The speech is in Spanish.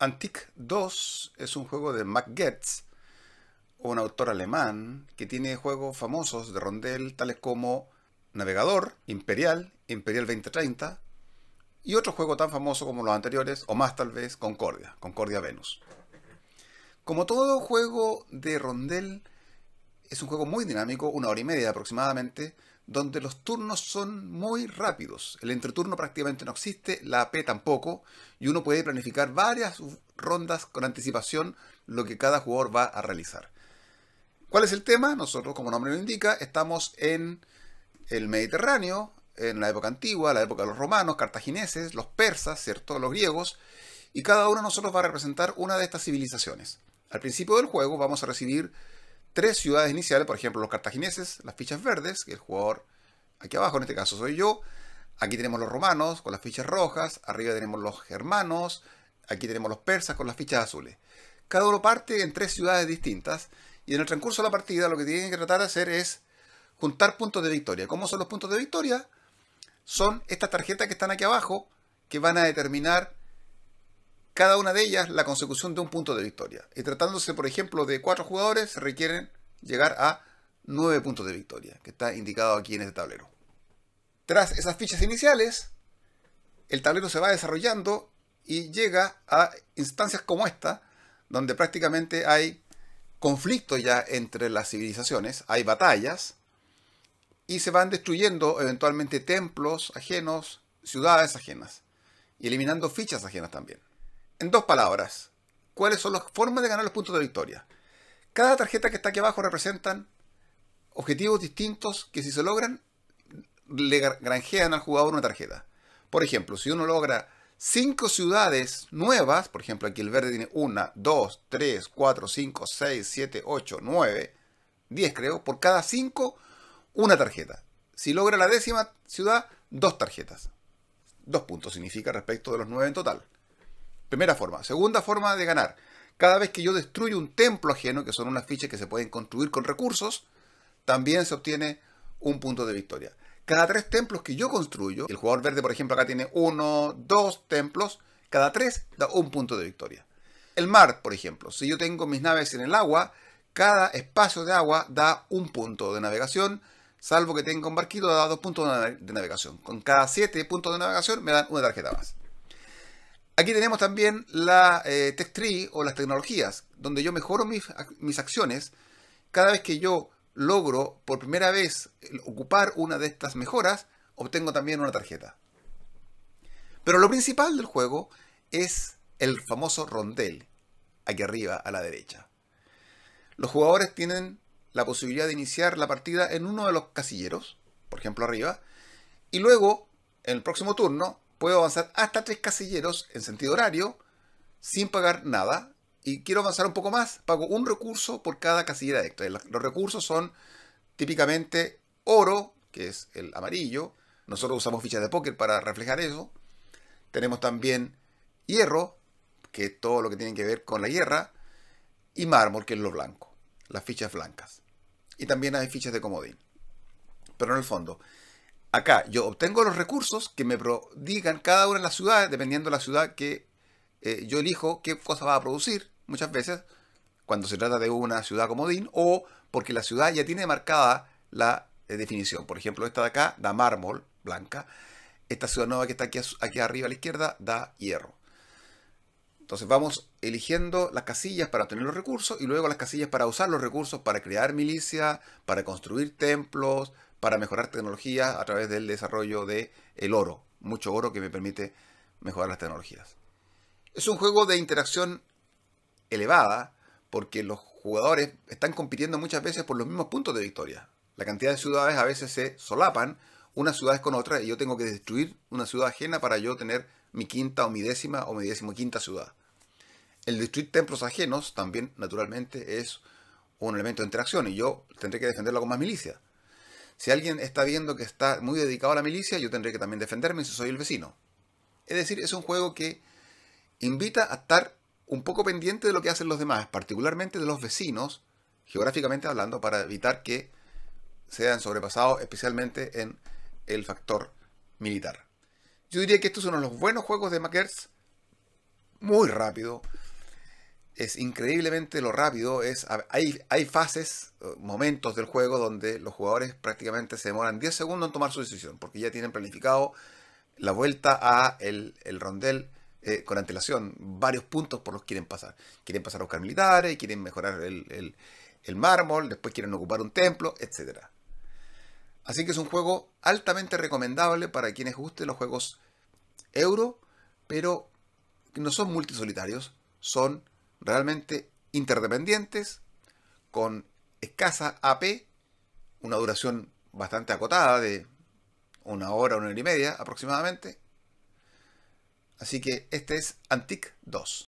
Antique 2 es un juego de Mac Goetz, un autor alemán que tiene juegos famosos de rondel tales como Navegador, Imperial, Imperial 2030 y otro juego tan famoso como los anteriores, o más tal vez, Concordia, Concordia Venus. Como todo juego de rondel, es un juego muy dinámico, una hora y media aproximadamente, donde los turnos son muy rápidos. El entreturno prácticamente no existe, la AP tampoco, y uno puede planificar varias rondas con anticipación lo que cada jugador va a realizar. ¿Cuál es el tema? Nosotros, como nombre lo indica, estamos en el Mediterráneo, en la época antigua, la época de los romanos, cartagineses, los persas, ¿cierto? Los griegos, y cada uno de nosotros va a representar una de estas civilizaciones. Al principio del juego vamos a recibir tres ciudades iniciales, por ejemplo, los cartagineses, las fichas verdes, que el jugador aquí abajo en este caso soy yo. Aquí tenemos los romanos con las fichas rojas, arriba tenemos los germanos, aquí tenemos los persas con las fichas azules. Cada uno parte en tres ciudades distintas y en el transcurso de la partida lo que tienen que tratar de hacer es juntar puntos de victoria. ¿Cómo son los puntos de victoria? Son estas tarjetas que están aquí abajo que van a determinar cada una de ellas la consecución de un punto de victoria. Y tratándose, por ejemplo, de cuatro jugadores, se requieren llegar a nueve puntos de victoria, que está indicado aquí en este tablero. Tras esas fichas iniciales, el tablero se va desarrollando y llega a instancias como esta, donde prácticamente hay conflicto ya entre las civilizaciones, hay batallas, y se van destruyendo eventualmente templos ajenos, ciudades ajenas, y eliminando fichas ajenas también. En dos palabras, ¿cuáles son las formas de ganar los puntos de victoria? Cada tarjeta que está aquí abajo representan objetivos distintos que si se logran le granjean al jugador una tarjeta. Por ejemplo, si uno logra cinco ciudades nuevas, por ejemplo aquí el verde tiene 1, 2, 3, 4, 5, 6, 7, 8, 9, 10 creo, por cada cinco una tarjeta. Si logra la décima ciudad, dos tarjetas. Dos puntos significa respecto de los nueve en total. Primera forma. Segunda forma de ganar. Cada vez que yo destruyo un templo ajeno, que son unas fichas que se pueden construir con recursos, también se obtiene un punto de victoria. Cada tres templos que yo construyo, el jugador verde, por ejemplo, acá tiene uno, dos templos, cada tres da un punto de victoria. El mar, por ejemplo, si yo tengo mis naves en el agua, cada espacio de agua da un punto de navegación, salvo que tenga un barquito, da dos puntos de navegación. Con cada siete puntos de navegación me dan una tarjeta más. Aquí tenemos también la eh, tech tree o las tecnologías, donde yo mejoro mis, mis acciones cada vez que yo logro por primera vez eh, ocupar una de estas mejoras, obtengo también una tarjeta. Pero lo principal del juego es el famoso rondel, aquí arriba a la derecha. Los jugadores tienen la posibilidad de iniciar la partida en uno de los casilleros, por ejemplo arriba, y luego, en el próximo turno, puedo avanzar hasta tres casilleros en sentido horario sin pagar nada. Y quiero avanzar un poco más, pago un recurso por cada casillera extra. Los recursos son típicamente oro, que es el amarillo. Nosotros usamos fichas de póker para reflejar eso. Tenemos también hierro, que es todo lo que tiene que ver con la hierra. Y mármol, que es lo blanco, las fichas blancas. Y también hay fichas de comodín. Pero en el fondo, acá yo obtengo los recursos que me prodigan cada una de las ciudades, dependiendo de la ciudad que eh, yo elijo qué cosa va a producir, muchas veces, cuando se trata de una ciudad comodín, o porque la ciudad ya tiene marcada la eh, definición. Por ejemplo, esta de acá da mármol blanca, esta ciudad nueva que está aquí, aquí arriba a la izquierda da hierro. Entonces vamos eligiendo las casillas para obtener los recursos y luego las casillas para usar los recursos para crear milicia, para construir templos, para mejorar tecnología a través del desarrollo de el oro, mucho oro que me permite mejorar las tecnologías. Es un juego de interacción elevada porque los jugadores están compitiendo muchas veces por los mismos puntos de victoria. La cantidad de ciudades a veces se solapan unas ciudades con otra y yo tengo que destruir una ciudad ajena para yo tener mi quinta o mi décima o mi décimo quinta ciudad. El destruir templos ajenos también naturalmente es un elemento de interacción y yo tendré que defenderla con más milicia. Si alguien está viendo que está muy dedicado a la milicia, yo tendré que también defenderme si soy el vecino. Es decir, es un juego que invita a estar un poco pendiente de lo que hacen los demás, particularmente de los vecinos, geográficamente hablando, para evitar que sean sobrepasados, especialmente en el factor militar. Yo diría que estos son los buenos juegos de Makers, muy rápido, es increíblemente lo rápido. Es, hay, hay fases, eh, momentos del juego donde los jugadores prácticamente se demoran 10 segundos en tomar su decisión, porque ya tienen planificado la vuelta a el, rondel eh, con antelación, varios puntos por los que quieren pasar. Quieren pasar a buscar militares, quieren mejorar el, el mármol, después quieren ocupar un templo, etc. Así que es un juego altamente recomendable para quienes gusten los juegos euro, pero no son multisolitarios, son realmente interdependientes, con escasa AP, una duración bastante acotada de una hora, una hora y media aproximadamente. Así que este es Antic 2.